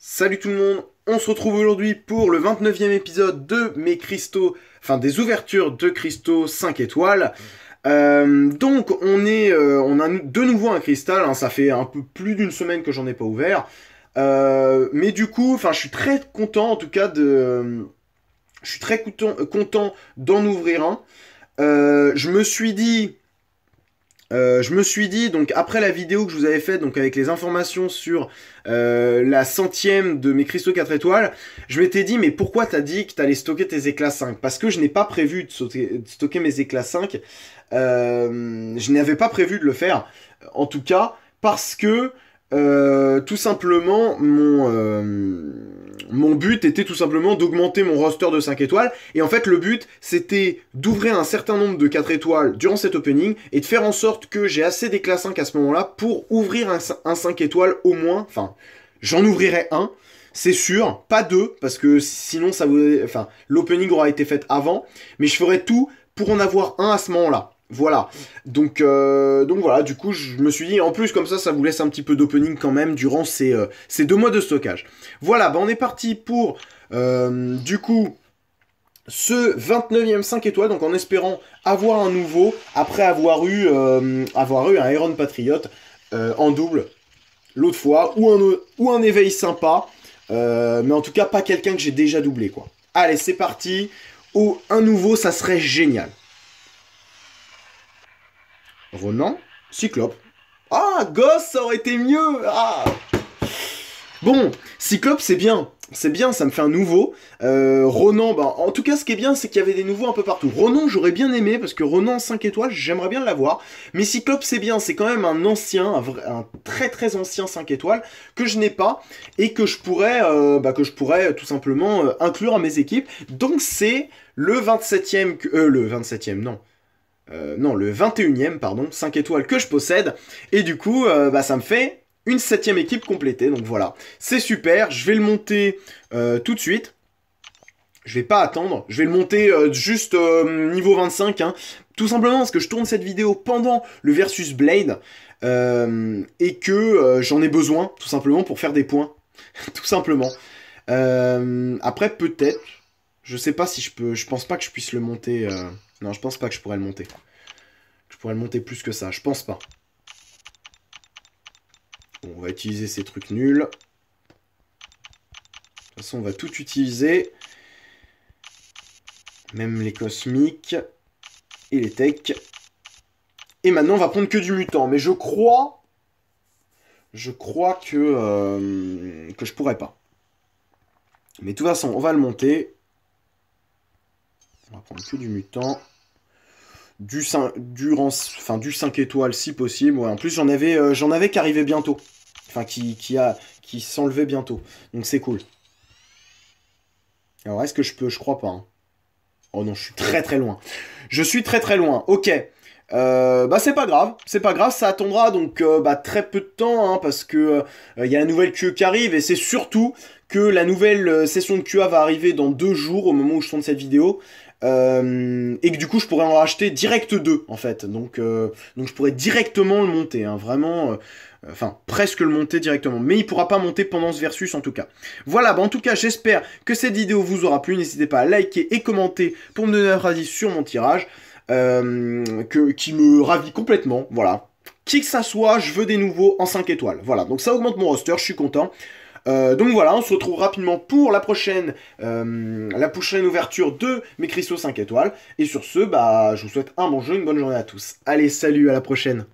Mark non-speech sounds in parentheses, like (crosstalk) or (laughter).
Salut tout le monde, on se retrouve aujourd'hui pour le 29e épisode de mes cristaux, enfin des ouvertures de cristaux 5 étoiles. Euh, donc on est, euh, on a de nouveau un cristal, hein, ça fait un peu plus d'une semaine que j'en ai pas ouvert. Euh, mais du coup, enfin je suis très content en tout cas de... Je suis très content, content d'en ouvrir un. je me suis dit, euh, je me suis dit, donc après la vidéo que je vous avais faite, donc avec les informations sur euh, la centième de mes cristaux 4 étoiles, je m'étais dit, mais pourquoi t'as dit que t'allais stocker tes éclats 5 Parce que je n'ai pas prévu de, stocker mes éclats 5. Euh, je n'avais pas prévu de le faire, en tout cas, parce que euh, tout simplement, mon, euh, mon but était tout simplement d'augmenter mon roster de 5 étoiles. Et en fait, le but, c'était d'ouvrir un certain nombre de 4 étoiles durant cet opening et de faire en sorte que j'ai assez des classes 5 à ce moment-là pour ouvrir un, 5 étoiles au moins. Enfin, j'en ouvrirai un. C'est sûr, pas deux, parce que sinon ça vous Enfin, l'opening aura été fait avant, mais je ferai tout pour en avoir un à ce moment-là. Voilà. Donc, euh, donc voilà, du coup, je me suis dit, en plus, comme ça, ça vous laisse un petit peu d'opening quand même durant ces, euh, deux mois de stockage. Voilà, bah on est parti pour, euh, du coup, ce 29e 5 étoiles, donc en espérant avoir un nouveau, après avoir eu, avoir eu un Iron Patriot en double l'autre fois, ou un, ou un éveil sympa, mais en tout cas, pas quelqu'un que j'ai déjà doublé, quoi. Allez, c'est parti. Ou un nouveau, ça serait génial. Ronan, Cyclope. Ah, gosse, ça aurait été mieux Ah Bon, Cyclope, c'est bien. C'est bien, ça me fait un nouveau. Euh, Ronan, ben, en tout cas, ce qui est bien, c'est qu'il y avait des nouveaux un peu partout. Ronan, j'aurais bien aimé, parce que Ronan 5 étoiles, j'aimerais bien l'avoir. Mais Cyclope, c'est bien, c'est quand même un ancien, un, très très ancien 5 étoiles, que je n'ai pas, et que je pourrais, euh, bah, que je pourrais euh, tout simplement inclure à mes équipes. Donc c'est le 27ème... le 27ème, non. Euh, non, le 21 e pardon, 5 étoiles que je possède. Et du coup, euh, bah, ça me fait une septième équipe complétée. Donc voilà, c'est super. Je vais le monter euh, tout de suite. Je vais pas attendre. Je vais le monter juste niveau 25. Hein. Tout simplement parce que je tourne cette vidéo pendant le versus Blade. et que j'en ai besoin, tout simplement, pour faire des points. (laughs) tout simplement. après, peut-être. Je sais pas si je peux. Je pense pas que je puisse le monter. Non, je pense pas que je pourrais le monter. Je pourrais le monter plus que ça. Je pense pas. Bon, on va utiliser ces trucs nuls. De toute façon, on va tout utiliser. Même les cosmiques et les techs. Et maintenant, on va prendre que du mutant. Mais je crois... Je crois que... Euh, que je pourrais pas. Mais de toute façon, on va le monter. On va prendre plus du mutant. Du 5, enfin, du 5 étoiles si possible. en plus, j'en avais, euh, avais qui arrivait bientôt. Enfin, qui, qui s'enlevait bientôt. Donc c'est cool. Alors, est-ce que je peux Je crois pas. Hein. Oh non, je suis très très loin. Je suis très très loin. Ok. Euh, bah c'est pas grave, c'est pas grave, ça attendra donc euh, bah, très peu de temps hein, parce que il y a la nouvelle queue qui arrive et c'est surtout que la nouvelle session de QA va arriver dans deux jours au moment où je tourne cette vidéo. Euh, et que du coup, je pourrais en racheter direct deux, en fait. Donc, euh, donc je pourrais directement le monter, hein, vraiment. Euh, enfin, presque le monter directement. Mais il pourra pas monter pendant ce versus, en tout cas. Voilà, bah, en tout cas, j'espère que cette vidéo vous aura plu. N'hésitez pas à liker et commenter pour me donner un avis sur mon tirage. que, qui me ravit complètement, voilà. Qui que ça soit, je veux des nouveaux en 5 étoiles. Voilà, donc ça augmente mon roster, je suis content. Euh, donc voilà, on se retrouve rapidement pour la prochaine, euh, la prochaine ouverture de Mes cristaux 5 étoiles. Et sur ce, bah, je vous souhaite un bon jeu, une bonne journée à tous. Allez, salut, à la prochaine.